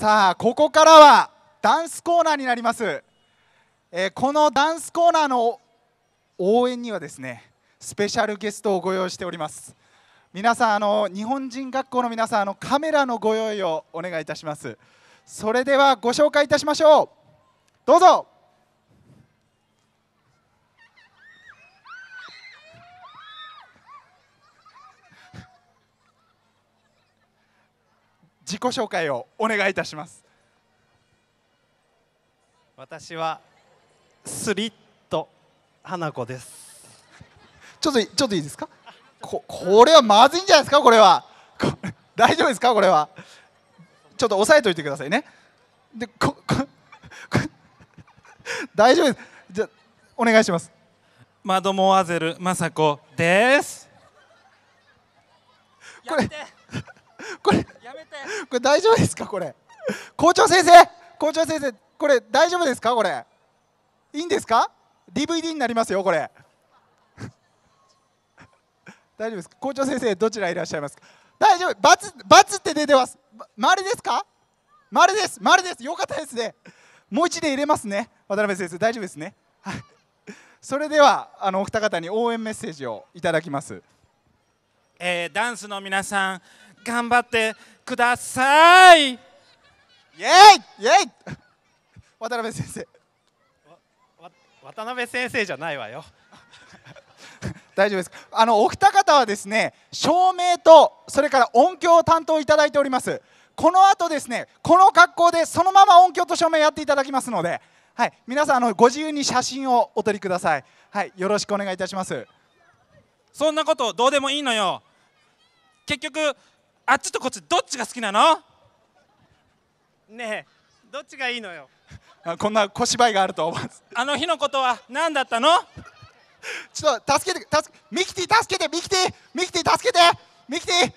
さあここからはダンスコーナーになります、えー、このダンスコーナーの応援にはですねスペシャルゲストをご用意しております皆さんあの日本人学校の皆さんあのカメラのご用意をお願いいたしますそれではご紹介いたしましょうどうぞ自己紹介をお願いいたします私はスリット花子ですちょっとちょっといいですかここれはまずいんじゃないですかこれは大丈夫ですかこれはちょっと押さえておいてくださいねでここ大丈夫ですじゃお願いしますマドモアゼル雅子ですこれこれ大丈夫ですかこれ校長先生校長先生これ大丈夫ですかこれいいんですか DVD になりますよこれ 大丈夫ですか校長先生どちらいらっしゃいますか大丈夫バツバツって出てます丸ですか丸です丸ですよかったですねもう一で入れますね渡辺先生大丈夫ですねはいそれではあのお二方に応援メッセージをいただきます、えー、ダンスの皆さん頑張ってくださいイエイイエイ 渡辺先生渡辺先生じゃないわよ 大丈夫ですあのお二方はですね照明とそれから音響を担当いただいておりますこの後ですねこの格好でそのまま音響と照明やっていただきますのではい、皆さんあのご自由に写真をお撮りください。はい、よろしくお願いいたします。そんなことどうでもいいのよ。結局あっちとこっちどっちが好きなのねえどっちがいいのよこんな小芝居があると思わあの日のことは何だったのちょっと助けて助けミキティ助けてミキティミキティ助けてミキティ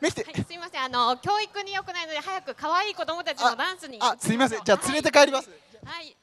ミキティ、はい、すみませんあの教育に良くないので早く可愛い子供たちのダンスにあすみませんじゃあ連れて帰ります、はい、はい、